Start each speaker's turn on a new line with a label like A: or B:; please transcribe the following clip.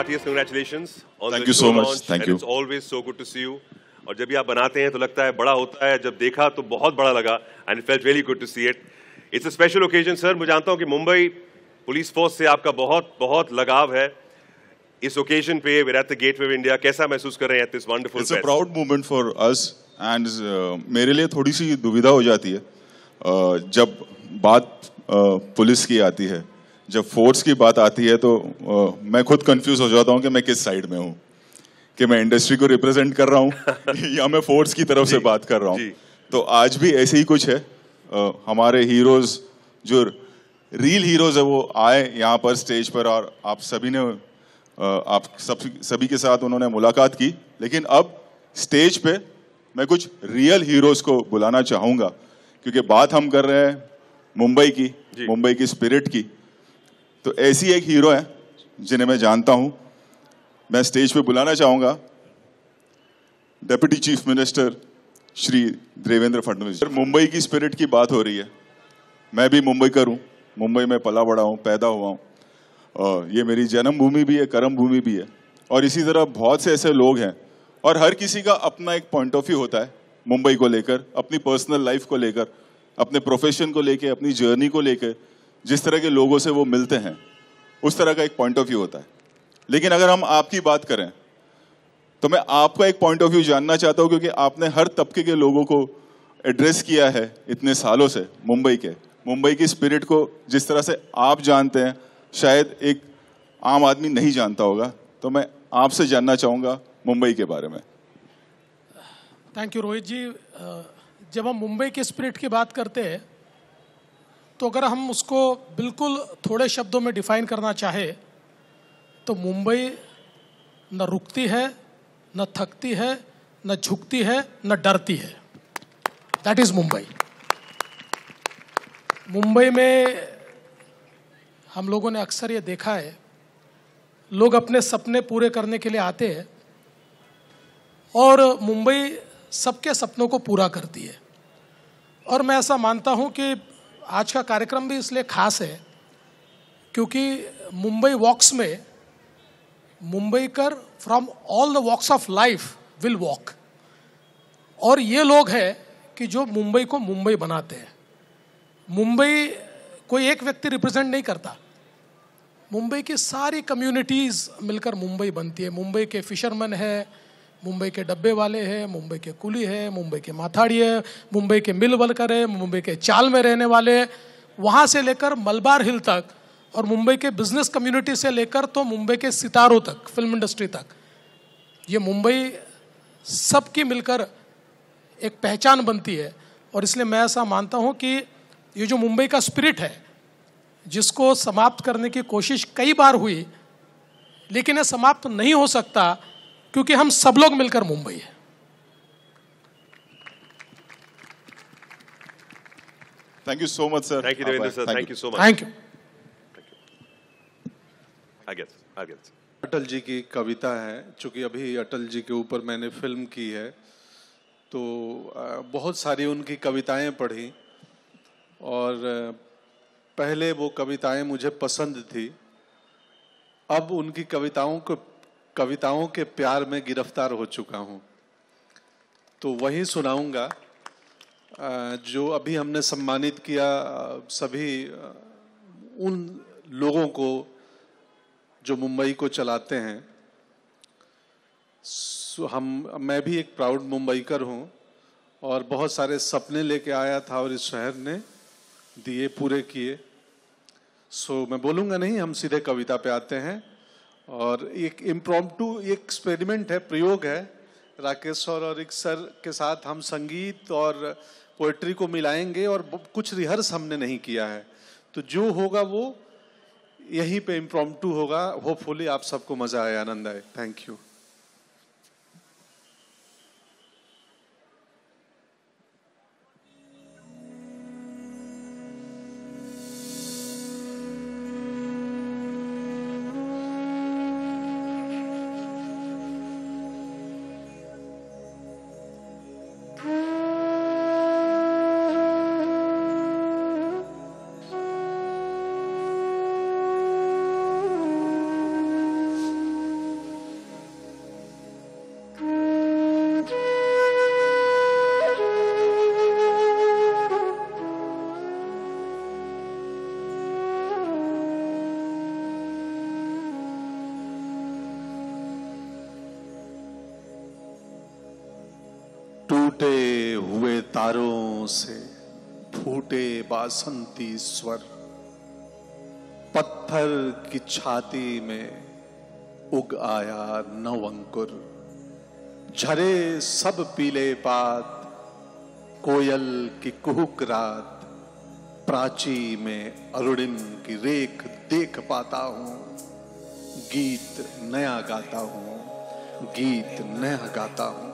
A: heartiest congratulations on Thank the you so much. Launch, Thank you. It's always so good to see you. और जब भी आप बनाते हैं तो लगता है बड़ा होता है जब देखा तो बहुत बड़ा लगा and it felt really good to see it it's a special occasion sir मैं जानता हूँ कि मुंबई पुलिस फोर्स से आपका बहुत बहुत लगाव है इस ओकेजन पे where at the gateway of India कैसा महसूस कर रहे हैं this wonderful it's a proud moment for us and मेरे लिए थोड़ी सी दुविधा हो जाती है uh, जब बात uh, पुलिस की आती है जब फोर्स की बात आती है तो आ, मैं खुद कंफ्यूज हो जाता हूँ कि मैं किस साइड में हूँ कि मैं इंडस्ट्री को रिप्रेजेंट कर रहा हूँ या मैं फोर्स की तरफ से बात कर रहा हूँ तो आज भी ऐसे ही कुछ है आ, हमारे हीरोज जो रील हीरोज है वो आए यहाँ पर स्टेज पर और आप सभी ने आप सब सभी के साथ उन्होंने मुलाकात की लेकिन अब स्टेज पे मैं कुछ रियल हीरोज को बुलाना चाहूँगा क्योंकि बात हम कर रहे हैं मुंबई की मुंबई की स्पिरिट की तो ऐसी एक हीरो है जिन्हें मैं जानता हूं मैं स्टेज पे बुलाना चाहूंगा deputy chief minister Shri Devendra Fadnavis Mumbai की स्पिरिट की बात हो रही है मैं भी मुंबई का हूँ मुंबई में पला बड़ा हूँ पैदा हुआ हूँ और ये मेरी जन्मभूमि भी है कर्म भूमि भी है और इसी तरह बहुत से ऐसे लोग हैं और हर किसी का अपना एक पॉइंट ऑफ व्यू होता है मुंबई को लेकर अपनी पर्सनल लाइफ को लेकर अपने प्रोफेशन को लेकर अपनी जर्नी को लेकर जिस तरह के लोगों से वो मिलते हैं उस तरह का एक पॉइंट ऑफ व्यू होता है लेकिन अगर हम आपकी बात करें तो मैं आपका एक पॉइंट ऑफ व्यू जानना चाहता हूँ क्योंकि आपने हर तबके के लोगों को एड्रेस किया है इतने सालों से मुंबई के मुंबई की स्पिरिट को जिस तरह से आप जानते हैं शायद एक आम आदमी नहीं जानता होगा तो मैं आपसे जानना चाहूँगा मुंबई के बारे में
B: थैंक यू रोहित जी जब हम मुंबई के स्पिरिट की बात करते हैं तो अगर हम उसको बिल्कुल थोड़े शब्दों में डिफाइन करना चाहे तो मुंबई न रुकती है न थकती है न झुकती है न डरती है दैट इज़ मुंबई मुंबई में हम लोगों ने अक्सर ये देखा है लोग अपने सपने पूरे करने के लिए आते हैं और मुंबई सबके सपनों को पूरा करती है और मैं ऐसा मानता हूँ कि आज का कार्यक्रम भी इसलिए खास है क्योंकि मुंबई वॉक्स में मुंबई कर from all the walks of life will walk और ये लोग हैं कि जो मुंबई को मुंबई बनाते हैं मुंबई कोई एक व्यक्ति रिप्रेजेंट नहीं करता मुंबई की सारी कम्युनिटीज़ मिलकर मुंबई बनती है मुंबई के फिशरमैन हैं मुंबई के डब्बे वाले हैं मुंबई के कुली है मुंबई के माथाड़ी है मुंबई के मिल वर्कर है मुंबई के चाल में रहने वाले हैं वहाँ से लेकर मलबार हिल तक और मुंबई के बिजनेस कम्युनिटी से लेकर तो मुंबई के सितारों तक फिल्म इंडस्ट्री तक ये मुंबई सबकी मिलकर एक पहचान बनती है और इसलिए मैं ऐसा मानता हूँ कि ये जो मुंबई का स्पिरिट है जिसको समाप्त करने की कोशिश कई बार हुई लेकिन यह समाप्त नहीं हो सकता क्योंकि हम सब लोग मिलकर मुंबई है thank you
A: so much
C: sir thank you sir thank you so much thank you Atal ji की कविता है चूंकि अभी अटल जी के ऊपर मैंने फिल्म की है तो बहुत सारी उनकी कविताएं पढ़ी और पहले वो कविताएं मुझे पसंद थी अब उनकी कविताओं को कविताओं के प्यार में गिरफ्तार हो चुका हूँ तो वही सुनाऊंगा जो अभी हमने सम्मानित किया सभी उन लोगों को जो मुंबई को चलाते हैं हम मैं भी एक प्राउड मुंबईकर हूँ और बहुत सारे सपने लेके आया था और इस शहर ने दिए पूरे किए सो मैं बोलूँगा नहीं हम सीधे कविता पे आते हैं और एक एक एक्सपेरिमेंट है प्रयोग है राकेश सर और एक सर के साथ हम संगीत और पोइट्री को मिलाएंगे और कुछ रिहर्स हमने नहीं किया है तो जो होगा वो यहीं पे इम्प्रोमटू होगा होपफुली आप सबको मज़ा आए आनंद आए थैंक यू Mm-hmm. टूटे हुए तारों से फूटे बासंती स्वर पत्थर की छाती में उग आया नव अंकुर झरे सब पीले पात कोयल की कुहक रात प्राची में अरुणिम की रेख देख पाता हूं गीत नया गाता हूं गीत नया गाता हूं